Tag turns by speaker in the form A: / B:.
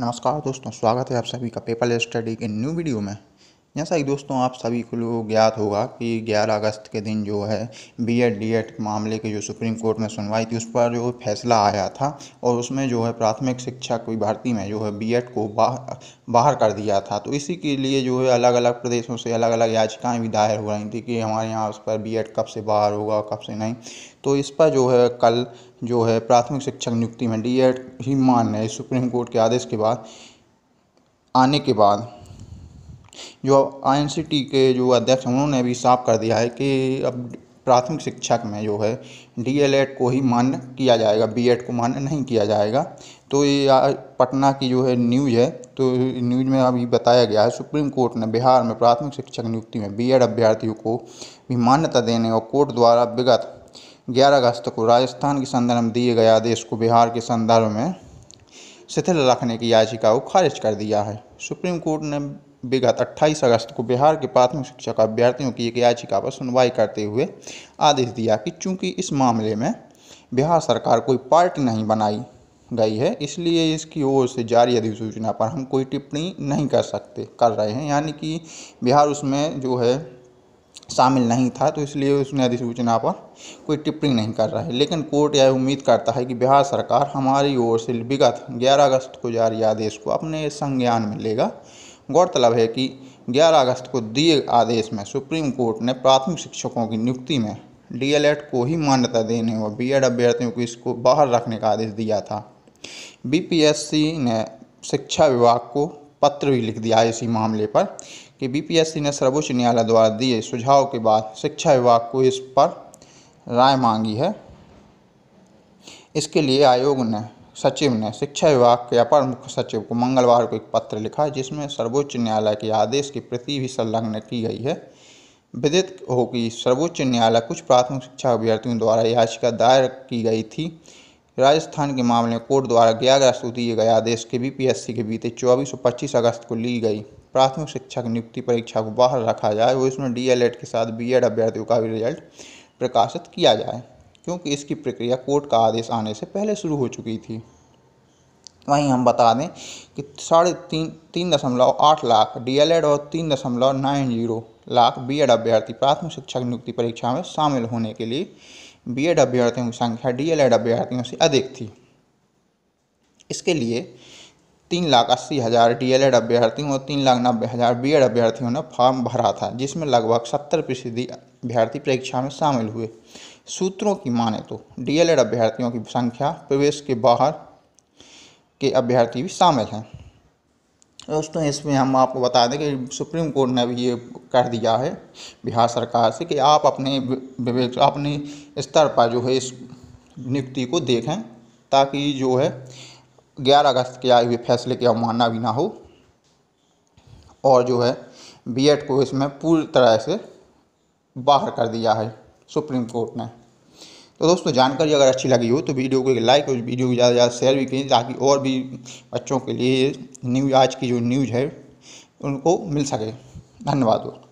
A: नमस्कार दोस्तों स्वागत है आप सभी का पेपर स्टडी के न्यू वीडियो में जैसा कि दोस्तों आप सभी को लोग ज्ञात होगा कि 11 अगस्त के दिन जो है बी एड डी एड मामले की जो सुप्रीम कोर्ट में सुनवाई थी उस पर जो फैसला आया था और उसमें जो है प्राथमिक शिक्षा की भर्ती में जो है बी एड को बाहर बाहर कर दिया था तो इसी के लिए जो है अलग अलग प्रदेशों से अलग अलग याचिकाएँ भी दायर हो रही थी कि हमारे यहाँ उस पर बी एड कब से बाहर होगा कब से नहीं तो इस पर जो है कल जो है प्राथमिक शिक्षक नियुक्ति में डी एड ही मान्य सुप्रीम कोर्ट के आदेश के बाद आने के बाद जो आई एन सी टी के जो अध्यक्ष हैं उन्होंने भी साफ कर दिया है कि अब प्राथमिक शिक्षक में जो है डी एल एड को ही मान्य किया जाएगा बी एड को मान्य नहीं किया जाएगा तो ये पटना की जो है न्यूज है तो न्यूज में अभी बताया गया है सुप्रीम कोर्ट ने बिहार में प्राथमिक शिक्षक नियुक्ति में बी एड अभ्यर्थियों को भी मान्यता देने और कोर्ट द्वारा विगत ग्यारह अगस्त को राजस्थान के संदर्भ में दिए गए आदेश को बिहार के संदर्भ में शिथिल रखने की याचिका को खारिज कर दिया है सुप्रीम कोर्ट ने विगत 28 अगस्त को बिहार के प्राथमिक शिक्षक अभ्यर्थियों की एक याचिका पर सुनवाई करते हुए आदेश दिया कि चूंकि इस मामले में बिहार सरकार कोई पार्टी नहीं बनाई गई है इसलिए इसकी ओर से जारी अधिसूचना पर हम कोई टिप्पणी नहीं कर सकते कर रहे हैं यानी कि बिहार उसमें जो है शामिल नहीं था तो इसलिए उसने अधिसूचना पर कोई टिप्पणी नहीं कर रहा है लेकिन कोर्ट यह उम्मीद करता है कि बिहार सरकार हमारी ओर से विगत 11 अगस्त को जारी आदेश को अपने संज्ञान में लेगा गौरतलब है कि 11 अगस्त को दिए आदेश में सुप्रीम कोर्ट ने प्राथमिक शिक्षकों की नियुक्ति में डीएलएड को ही मान्यता देने और बीएड अभ्यर्थियों को इसको बाहर रखने का आदेश दिया था बीपीएससी ने शिक्षा विभाग को पत्र भी लिख दिया है इसी मामले पर कि बीपीएससी ने सर्वोच्च न्यायालय द्वारा दिए सुझाव के बाद शिक्षा विभाग को इस पर राय मांगी है इसके लिए आयोग ने सचिव ने शिक्षा विभाग के अपर मुख्य सचिव को मंगलवार को एक पत्र लिखा है जिसमें सर्वोच्च न्यायालय के आदेश की प्रति भी संलग्न की गई है विदित हो कि सर्वोच्च न्यायालय कुछ प्राथमिक शिक्षा अभ्यर्थियों द्वारा याचिका दायर की गई थी राजस्थान के मामले में कोर्ट द्वारा ग्यारह अस्तु दिए गए आदेश के बीपीएससी के बीते चौबीस और पच्चीस अगस्त को ली गई प्राथमिक की नियुक्ति परीक्षा को बाहर रखा जाए और इसमें डीएलएड के साथ बीएड अभ्यर्थियों का भी रिजल्ट प्रकाशित किया जाए क्योंकि इसकी प्रक्रिया कोर्ट का आदेश आने से पहले शुरू हो चुकी थी वहीं हम बता दें कि साढ़े तीन तीन दशमलव आठ लाख डीएलएड और तीन दशमलव नाइन जीरो लाख बीएड अभ्यर्थी प्राथमिक शिक्षक नियुक्ति परीक्षा में शामिल होने के लिए बीएड अभ्यर्थियों की संख्या डीएलएड अभ्यर्थियों से अधिक थी इसके लिए तीन लाख अस्सी हज़ार डी एल एड अभ्यर्थियों और तीन लाख नब्बे हज़ार बी एड अभ्यर्थियों ने फॉर्म भरा था जिसमें लगभग सत्तर फीसदी अभ्यर्थी परीक्षा में शामिल हुए सूत्रों की माने तो डी एल एड अभ्यर्थियों की संख्या प्रवेश के बाहर के अभ्यर्थी भी शामिल हैं दोस्तों इसमें हम आपको बता दें कि सुप्रीम कोर्ट ने भी ये कर दिया है बिहार सरकार से कि आप अपने विवेक अपने स्तर पर जो है इस नियुक्ति को देखें ताकि जो है ग्यारह अगस्त के आए हुए फैसले की अवमानना भी ना हो और जो है बीएड को इसमें पूरी तरह से बाहर कर दिया है सुप्रीम कोर्ट ने तो दोस्तों जानकारी अगर अच्छी लगी हो तो वीडियो को लाइक और वीडियो को ज़्यादा ज़्यादा शेयर भी करें ताकि और भी बच्चों के लिए न्यूज आज की जो न्यूज़ है उनको मिल सके धन्यवाद दोस्तों